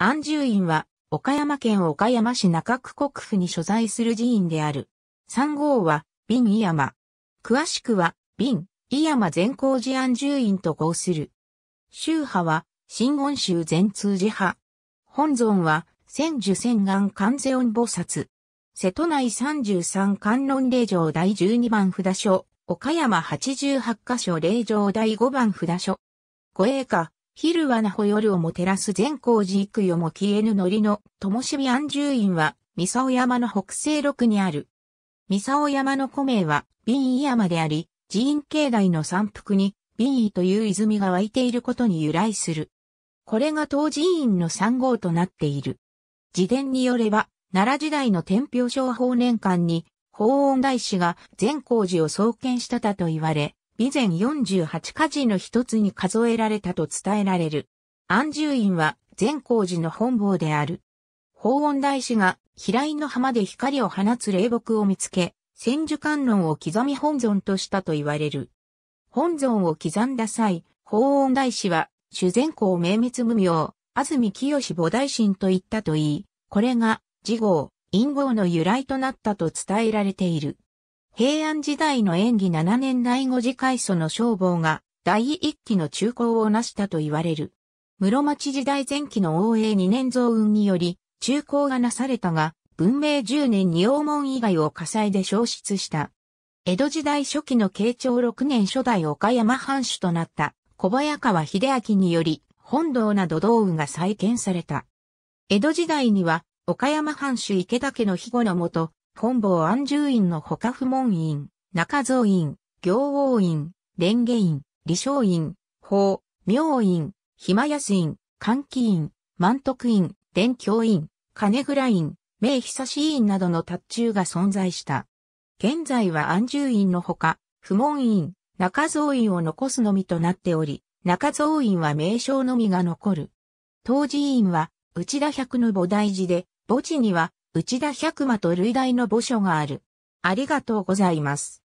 安住院は、岡山県岡山市中区国府に所在する寺院である。3号は、瓶井山。詳しくは、瓶、井山善光寺安住院と号する。宗派は、新温州全通寺派。本尊は、千寿千願観世音菩薩。瀬戸内三十三観音霊場第十二番札所、岡山八十八箇所霊場第五番札所。護衛下、昼はなほ夜をも照らす善光寺幾よも消えぬりの、ともしび安住院は、三沢山の北西麓にある。三沢山の古名は、瓶井山であり、寺院境内の山腹に、瓶井という泉が湧いていることに由来する。これが当寺院の三号となっている。自伝によれば、奈良時代の天平商法年間に、法恩大師が善光寺を創建したたと言われ、備前48家事の一つに数えられたと伝えられる。安住院は善光寺の本坊である。法音大師が平井の浜で光を放つ霊木を見つけ、千樹観音を刻み本尊としたと言われる。本尊を刻んだ際、法音大師は、主善光明滅無明、安住清母大神と言ったと言い、これが、次号、陰号の由来となったと伝えられている。平安時代の演技7年第五次開祖の消防が第一期の中高を成したと言われる。室町時代前期の応永2年増運により中高がなされたが、文明10年に黄門以外を火災で消失した。江戸時代初期の慶長6年初代岡山藩主となった小早川秀明により本堂など道運が再建された。江戸時代には岡山藩主池田家の庇護のもと、本坊安住院の他不問院、中蔵院、行王院、蓮華院、理昌院、法、明院、暇安院、換気院、満徳院、伝教院、金倉院、名久志院などの達中が存在した。現在は安住院のほか、不問院、中蔵院を残すのみとなっており、中蔵院は名称のみが残る。当寺院は、内田百の菩提寺で、墓地には、内田百馬と類大の墓所がある。ありがとうございます。